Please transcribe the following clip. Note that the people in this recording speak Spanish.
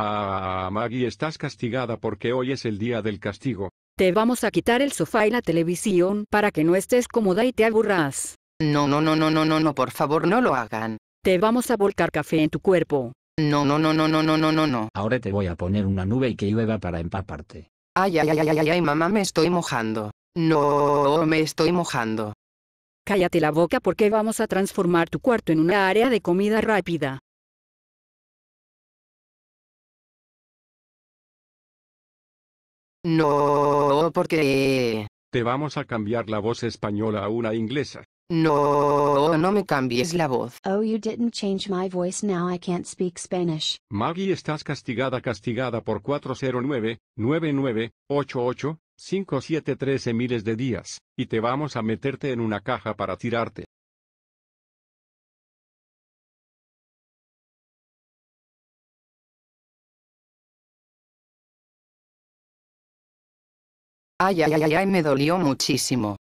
Ah, Maggie, estás castigada porque hoy es el día del castigo. Te vamos a quitar el sofá y la televisión para que no estés cómoda y te aburras. No, no, no, no, no, no, no, por favor, no lo hagan. Te vamos a volcar café en tu cuerpo. No, no, no, no, no, no, no, no, no. Ahora te voy a poner una nube y que llueva para empaparte. Ay, ay, ay, ay, ay, ay, mamá, me estoy mojando. No, me estoy mojando. Cállate la boca porque vamos a transformar tu cuarto en una área de comida rápida. No, porque... Te vamos a cambiar la voz española a una inglesa. No, no me cambies la voz. Oh, you didn't change my voice now I can't speak Spanish. Maggie, estás castigada, castigada por 409 99 5713 miles de días, y te vamos a meterte en una caja para tirarte. Ay, ay, ay, ay, me dolió muchísimo.